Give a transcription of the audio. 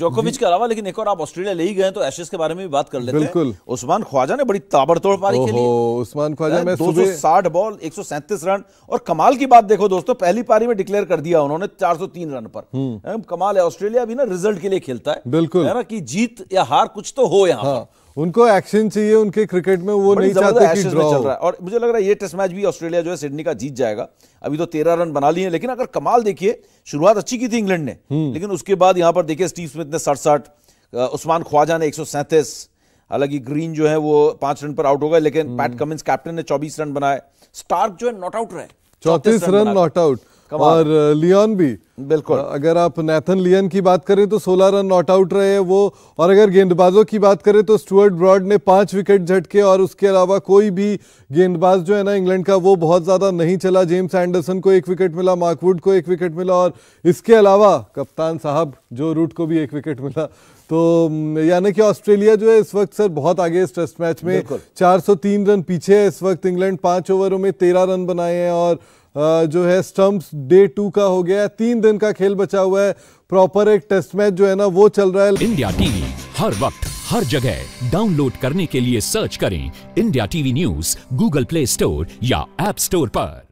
जोकोविच के अलावा लेकिन एक और आप ऑस्ट्रेलिया ले ही गए तो एशेज के बारे में भी बात कर लेते बिल्कुल हैं। उस्मान ख्वाजा ने बड़ी ताबड़तोड़ पारी खेली उस्मान ख्वाजा में दो सौ साठ बॉल एक सौ सैंतीस रन और कमाल की बात देखो दोस्तों पहली पारी में डिक्लेयर कर दिया उन्होंने चार सौ तीन रन पर हम्म। कमाल है ऑस्ट्रेलिया भी ना रिजल्ट के लिए खेलता है बिल्कुल है ना कि जीत या हार कुछ तो हो यहाँ हाँ। उनको एक्शन चाहिए उनके क्रिकेट में वो नहीं चाहते कि ड्रॉ चल रहा है और मुझे लग रहा है ये टेस्ट मैच भी ऑस्ट्रेलिया जो है सिडनी का जीत जाएगा अभी तो तेरह रन बना लिए लेकिन अगर कमाल देखिए शुरुआत अच्छी की थी इंग्लैंड ने हम्म। लेकिन उसके बाद यहाँ पर देखिए स्टीव स्मिथ ने सड़सठ उस्मान ख्वाजा ने एक हालांकि ग्रीन जो है वो पांच रन पर आउट हो गए लेकिन पैट कमिंस कैप्टन ने चौबीस रन बनाए स्टार्क जो है नॉट आउट रहे चौतीस रन नॉट आउट और लियोन uh, भी बिल्कुल uh, अगर आप नैथन लियन की बात करें तो 16 रन नॉट आउट रहे वो और अगर गेंदबाजों की बात करें तो स्टुअर्ट ब्रॉड ने पांच विकेट झटके और उसके अलावा कोई भी गेंदबाज जो है ना इंग्लैंड का वो बहुत ज़्यादा नहीं चला जेम्स एंडरसन को एक विकेट मिला मार्कवुड को एक विकेट मिला और इसके अलावा कप्तान साहब जो रूट को भी एक विकेट मिला तो um, यानी कि ऑस्ट्रेलिया जो है इस वक्त सर बहुत आगे इस टेस्ट मैच में 403 रन पीछे है इस वक्त इंग्लैंड पांच ओवरों में तेरह रन बनाए हैं और जो है स्टम्प्स डे टू का हो गया तीन दिन का खेल बचा हुआ है प्रॉपर एक टेस्ट मैच जो है ना वो चल रहा है इंडिया टीवी हर वक्त हर जगह डाउनलोड करने के लिए सर्च करें India TV news Google Play Store या एप स्टोर पर